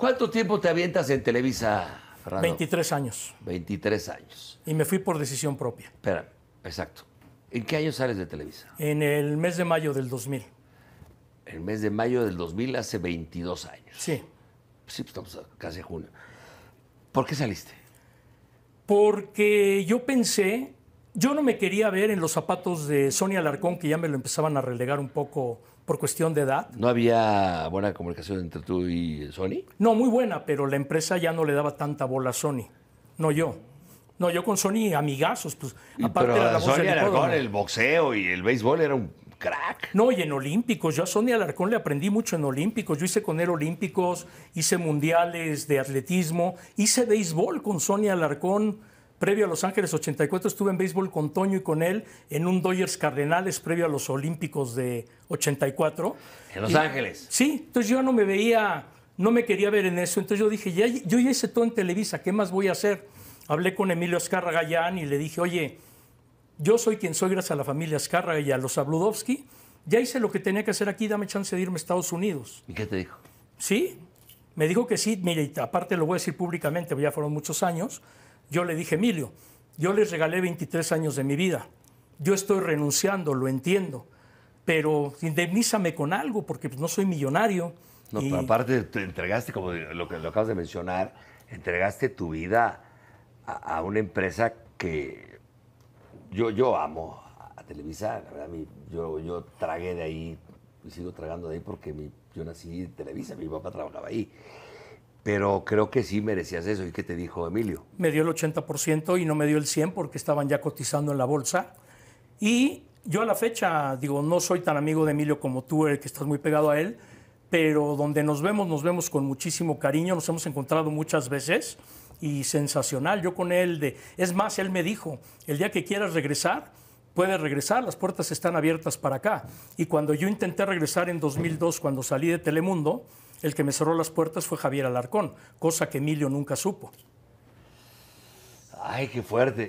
¿Cuánto tiempo te avientas en Televisa, Fernando? 23 años. 23 años. Y me fui por decisión propia. Espera, exacto. ¿En qué año sales de Televisa? En el mes de mayo del 2000. El mes de mayo del 2000, hace 22 años. Sí. Sí, pues estamos casi junio. ¿Por qué saliste? Porque yo pensé yo no me quería ver en los zapatos de Sonia Alarcón, que ya me lo empezaban a relegar un poco por cuestión de edad. ¿No había buena comunicación entre tú y Sony? No, muy buena, pero la empresa ya no le daba tanta bola a Sony, no yo. No, yo con Sony amigazos, pues aparte pero Alarcón, el boxeo y el béisbol era un crack. No, y en Olímpicos, yo a Sonia Alarcón le aprendí mucho en Olímpicos, yo hice con él Olímpicos, hice mundiales de atletismo, hice béisbol con Sonia Alarcón Previo a Los Ángeles 84 estuve en béisbol con Toño y con él en un Dodgers Cardenales previo a los Olímpicos de 84. En Los Ángeles. Sí, entonces yo no me veía, no me quería ver en eso. Entonces yo dije, yo ya hice todo en Televisa, ¿qué más voy a hacer? Hablé con Emilio Escarra Gallán y le dije, oye, yo soy quien soy gracias a la familia Escarra y a los Abludovsky. Ya hice lo que tenía que hacer aquí, dame chance de irme a Estados Unidos. ¿Y qué te dijo? Sí, me dijo que sí, mire, aparte lo voy a decir públicamente, ya fueron muchos años yo le dije, Emilio, yo les regalé 23 años de mi vida. Yo estoy renunciando, lo entiendo, pero indemnízame con algo porque pues, no soy millonario. No, pero aparte te entregaste, como lo que lo acabas de mencionar, entregaste tu vida a, una empresa que yo, yo amo a Televisa, la verdad, yo, yo tragué de ahí y sigo tragando de ahí porque yo nací en Televisa, mi papá trabajaba ahí pero creo que sí merecías eso. ¿Y qué te dijo Emilio? Me dio el 80% y no me dio el 100% porque estaban ya cotizando en la bolsa. Y yo a la fecha, digo, no soy tan amigo de Emilio como tú, el que estás muy pegado a él, pero donde nos vemos, nos vemos con muchísimo cariño, nos hemos encontrado muchas veces y sensacional. Yo con él de... Es más, él me dijo, el día que quieras regresar, puedes regresar, las puertas están abiertas para acá. Y cuando yo intenté regresar en 2002, cuando salí de Telemundo, el que me cerró las puertas fue Javier Alarcón, cosa que Emilio nunca supo. Ay, qué fuerte.